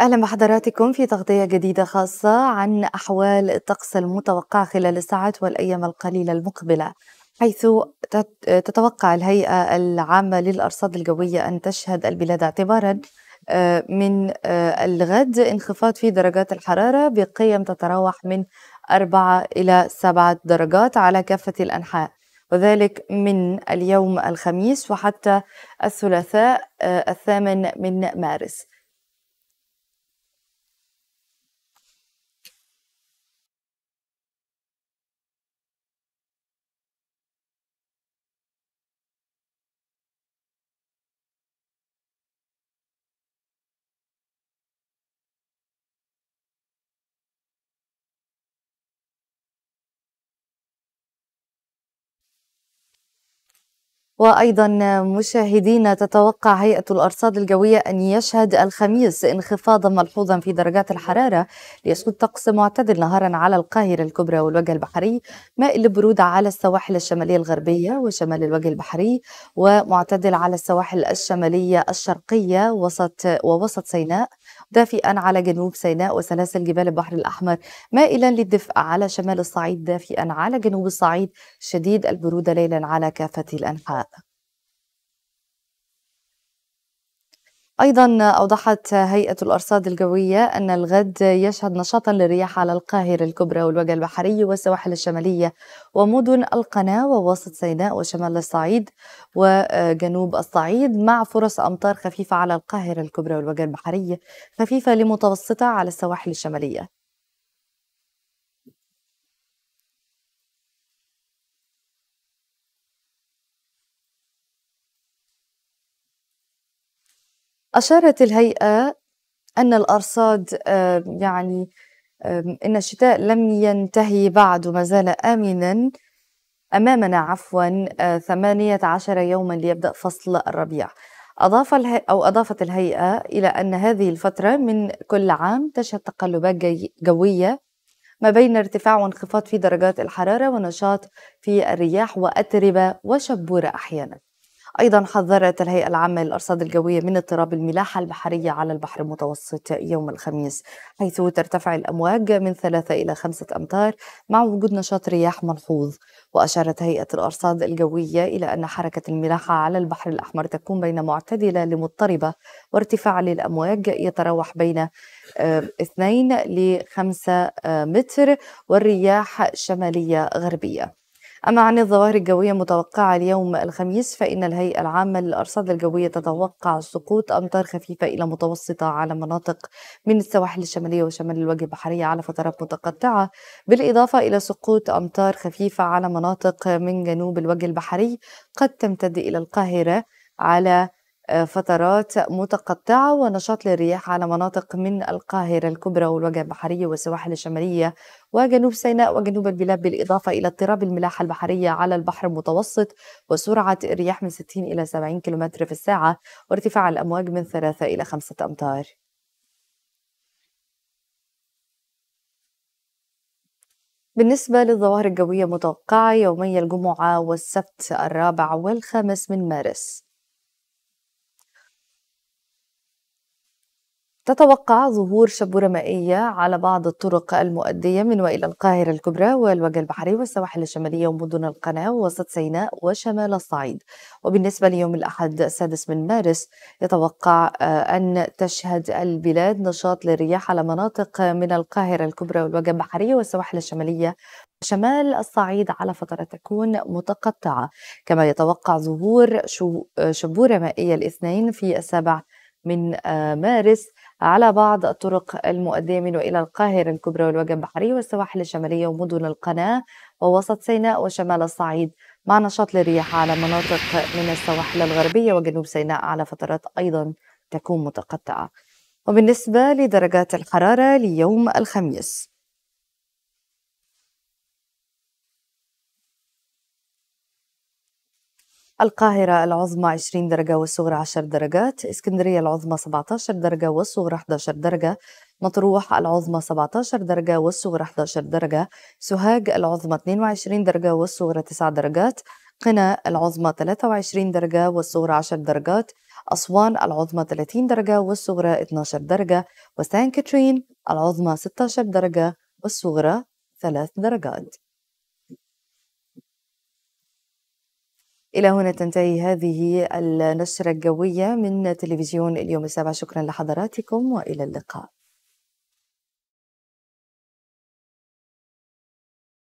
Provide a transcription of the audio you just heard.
أهلا بحضراتكم في تغطية جديدة خاصة عن أحوال الطقس المتوقع خلال الساعات والأيام القليلة المقبلة حيث تتوقع الهيئة العامة للأرصاد الجوية أن تشهد البلاد اعتبارا آه، من آه، الغد انخفاض في درجات الحرارة بقيم تتراوح من 4 إلى 7 درجات على كافة الأنحاء وذلك من اليوم الخميس وحتى الثلاثاء آه، الثامن من مارس وأيضا مشاهدينا تتوقع هيئة الأرصاد الجوية أن يشهد الخميس انخفاضا ملحوظا في درجات الحرارة ليسود طقس معتدل نهارا على القاهرة الكبرى والوجه البحري مائل للبرودة على السواحل الشمالية الغربية وشمال الوجه البحري ومعتدل على السواحل الشمالية الشرقية وسط ووسط سيناء دافئا على جنوب سيناء وسلاسل جبال البحر الأحمر مائلا للدفء على شمال الصعيد دافئا على جنوب الصعيد شديد البرودة ليلا على كافة الأنحاء أيضا أوضحت هيئة الأرصاد الجوية أن الغد يشهد نشاطا للرياح على القاهرة الكبرى والوجه البحري والسواحل الشمالية ومدن القناة ووسط سيناء وشمال الصعيد وجنوب الصعيد مع فرص أمطار خفيفة على القاهرة الكبرى والوجه البحري خفيفة لمتوسطة على السواحل الشمالية أشارت الهيئة أن الأرصاد يعني إن الشتاء لم ينتهي بعد وما زال آمنا أمامنا عفوا 18 آه، يوما ليبدأ فصل الربيع أضاف أو أضافت الهيئة إلى أن هذه الفترة من كل عام تشهد تقلبات جي... جوية ما بين ارتفاع وانخفاض في درجات الحرارة ونشاط في الرياح وأتربة وشبورة أحيانا أيضا حذرت الهيئة العامة للأرصاد الجوية من اضطراب الملاحة البحرية على البحر المتوسط يوم الخميس حيث ترتفع الأمواج من ثلاثة إلى خمسة أمتار مع وجود نشاط رياح ملحوظ وأشارت هيئة الأرصاد الجوية إلى أن حركة الملاحة على البحر الأحمر تكون بين معتدلة لمضطربة وارتفاع للأمواج يتراوح بين 2 ل 5 متر والرياح شمالية غربية أما عن الظواهر الجوية المتوقعة اليوم الخميس فإن الهيئة العامة للأرصاد الجوية تتوقع سقوط أمطار خفيفة إلى متوسطة على مناطق من السواحل الشمالية وشمال الوجه البحرية على فترات متقطعة بالإضافة إلى سقوط أمطار خفيفة على مناطق من جنوب الوجه البحري قد تمتد إلى القاهرة على آه، فترات متقطعة ونشاط للرياح على مناطق من القاهرة الكبرى والوجه البحرية والسواحل الشمالية وجنوب سيناء وجنوب البلاد بالإضافة إلى اضطراب الملاحة البحرية على البحر المتوسط وسرعة الرياح من 60 إلى 70 كم في الساعة وارتفاع الأمواج من 3 إلى 5 أمتار بالنسبة للظواهر الجوية متوقعة يومي الجمعة والسبت الرابع والخامس من مارس تتوقع ظهور شبورة مائية على بعض الطرق المؤدية من وإلى القاهرة الكبرى والوجه البحري والسواحل الشمالية ومدن القناة ووسط سيناء وشمال الصعيد وبالنسبة ليوم الأحد السادس من مارس يتوقع آه، أن تشهد البلاد نشاط للرياح على مناطق من القاهرة الكبرى والوجه البحري والسواحل الشمالية شمال الصعيد على فترة تكون متقطعة كما يتوقع ظهور آه، شبورة مائية الاثنين في السابع من آه، مارس على بعض الطرق المؤدية من وإلى القاهرة الكبرى والوجه البحري والسواحل الشمالية ومدن القناة ووسط سيناء وشمال الصعيد مع نشاط للرياح على مناطق من السواحل الغربية وجنوب سيناء على فترات أيضا تكون متقطعة وبالنسبة لدرجات الحرارة ليوم الخميس القاهرة العظمى 20 درجة والصغرى 10 درجات اسكندرية العظمى 17 درجة والصغرى 11 درجة مطروح العظمى 17 درجة والصغرى 11 درجة سوهاج العظمى 22 درجة والصغرى 9 درجات قنا العظمى 23 درجة والصغرى 10 درجات أسوان العظمى 30 درجة والصغرى 12 درجة وسان كاترين العظمى 16 درجة والصغرى 3 درجات إلى هنا تنتهي هذه النشرة الجوية من تلفزيون اليوم السابع شكرا لحضراتكم وإلى اللقاء